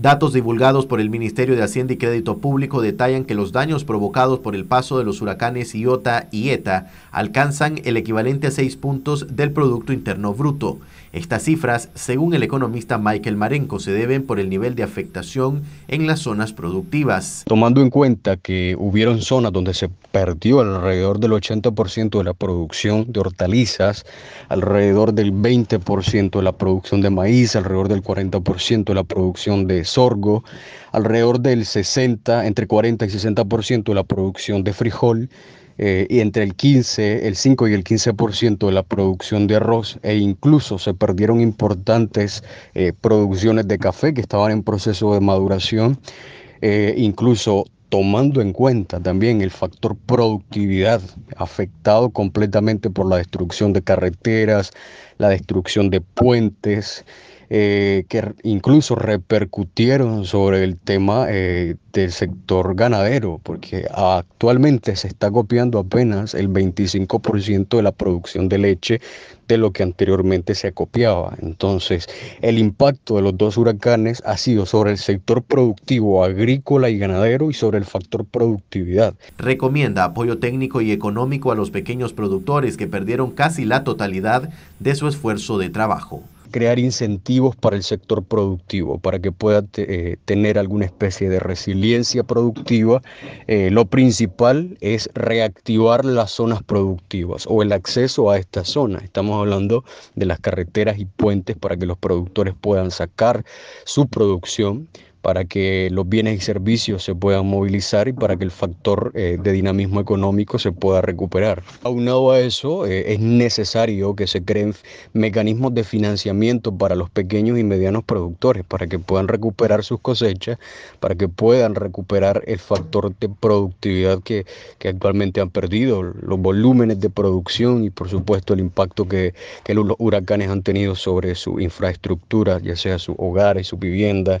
Datos divulgados por el Ministerio de Hacienda y Crédito Público detallan que los daños provocados por el paso de los huracanes Iota y Eta alcanzan el equivalente a seis puntos del Producto Interno Bruto. Estas cifras, según el economista Michael Marenco, se deben por el nivel de afectación en las zonas productivas. Tomando en cuenta que hubieron zonas donde se perdió alrededor del 80% de la producción de hortalizas, alrededor del 20% de la producción de maíz, alrededor del 40% de la producción de sorgo, alrededor del 60, entre 40 y 60% de la producción de frijol eh, y entre el 15, el 5 y el 15% de la producción de arroz e incluso se perdieron importantes eh, producciones de café que estaban en proceso de maduración. Eh, incluso tomando en cuenta también el factor productividad afectado completamente por la destrucción de carreteras, la destrucción de puentes, eh, que incluso repercutieron sobre el tema eh, del sector ganadero, porque actualmente se está copiando apenas el 25% de la producción de leche de lo que anteriormente se copiaba. Entonces, el impacto de los dos huracanes ha sido sobre el sector productivo agrícola y ganadero y sobre el factor productividad. Recomienda apoyo técnico y económico a los pequeños productores que perdieron casi la totalidad de su esfuerzo de trabajo crear incentivos para el sector productivo, para que pueda eh, tener alguna especie de resiliencia productiva. Eh, lo principal es reactivar las zonas productivas o el acceso a estas zonas. Estamos hablando de las carreteras y puentes para que los productores puedan sacar su producción para que los bienes y servicios se puedan movilizar y para que el factor eh, de dinamismo económico se pueda recuperar. Aunado a eso, eh, es necesario que se creen mecanismos de financiamiento para los pequeños y medianos productores, para que puedan recuperar sus cosechas, para que puedan recuperar el factor de productividad que, que actualmente han perdido, los volúmenes de producción y por supuesto el impacto que, los huracanes han tenido sobre su infraestructura, ya sea sus hogares, su vivienda.